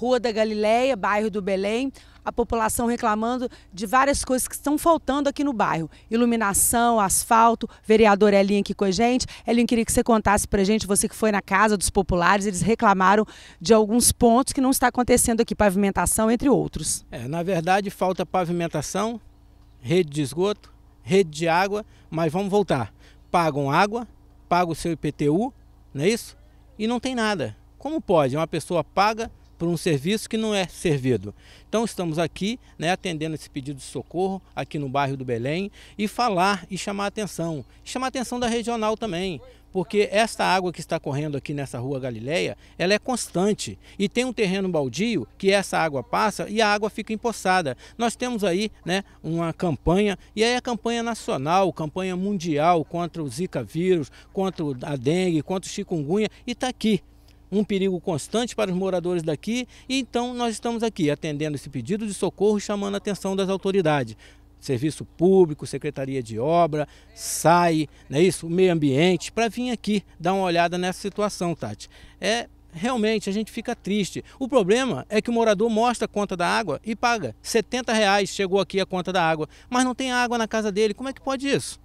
Rua da Galileia, bairro do Belém, a população reclamando de várias coisas que estão faltando aqui no bairro. Iluminação, asfalto, vereador Elinho aqui com a gente. Elinho, queria que você contasse pra gente, você que foi na Casa dos Populares, eles reclamaram de alguns pontos que não está acontecendo aqui, pavimentação, entre outros. É, na verdade, falta pavimentação, rede de esgoto, rede de água, mas vamos voltar. Pagam água, pagam o seu IPTU, não é isso? E não tem nada. Como pode? Uma pessoa paga por um serviço que não é servido. Então estamos aqui né, atendendo esse pedido de socorro aqui no bairro do Belém e falar e chamar a atenção, chamar a atenção da regional também, porque esta água que está correndo aqui nessa rua Galileia, ela é constante e tem um terreno baldio que essa água passa e a água fica empoçada. Nós temos aí né, uma campanha, e aí a campanha nacional, campanha mundial contra o Zika vírus, contra a dengue, contra o chikungunya, e está aqui um perigo constante para os moradores daqui, e então nós estamos aqui atendendo esse pedido de socorro e chamando a atenção das autoridades. Serviço Público, Secretaria de Obra, SAI, né isso? Meio Ambiente, para vir aqui dar uma olhada nessa situação, Tati. É realmente a gente fica triste. O problema é que o morador mostra a conta da água e paga 70 reais chegou aqui a conta da água, mas não tem água na casa dele. Como é que pode isso?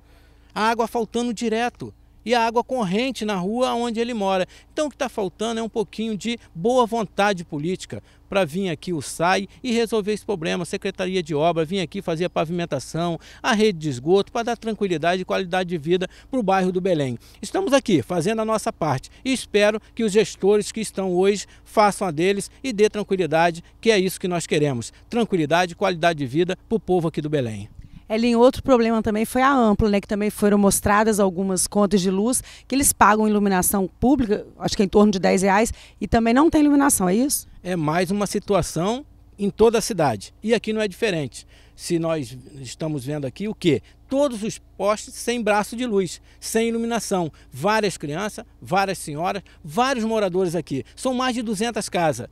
A água faltando direto e a água corrente na rua onde ele mora. Então o que está faltando é um pouquinho de boa vontade política para vir aqui o SAI e resolver esse problema. Secretaria de Obra, vir aqui fazer a pavimentação, a rede de esgoto, para dar tranquilidade e qualidade de vida para o bairro do Belém. Estamos aqui fazendo a nossa parte e espero que os gestores que estão hoje façam a deles e dê tranquilidade, que é isso que nós queremos. Tranquilidade e qualidade de vida para o povo aqui do Belém. Ellen, outro problema também foi a ampla, né, que também foram mostradas algumas contas de luz que eles pagam iluminação pública, acho que é em torno de 10 reais, e também não tem iluminação, é isso? É mais uma situação em toda a cidade. E aqui não é diferente. Se nós estamos vendo aqui o que? Todos os postes sem braço de luz, sem iluminação. Várias crianças, várias senhoras, vários moradores aqui. São mais de 200 casas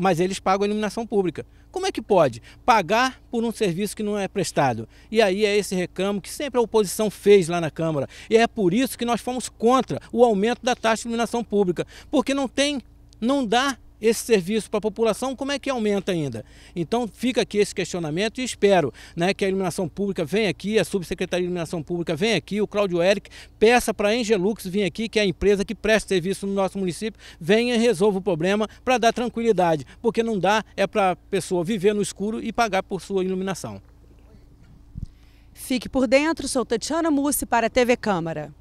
mas eles pagam a iluminação pública. Como é que pode pagar por um serviço que não é prestado? E aí é esse reclamo que sempre a oposição fez lá na Câmara. E é por isso que nós fomos contra o aumento da taxa de iluminação pública, porque não tem, não dá esse serviço para a população, como é que aumenta ainda? Então fica aqui esse questionamento e espero né, que a iluminação pública venha aqui, a subsecretaria de iluminação pública venha aqui, o Cláudio Eric peça para a Engelux vir aqui, que é a empresa que presta serviço no nosso município, venha e resolva o problema para dar tranquilidade, porque não dá é para a pessoa viver no escuro e pagar por sua iluminação. Fique por dentro, sou Tatiana Mussi para a TV Câmara.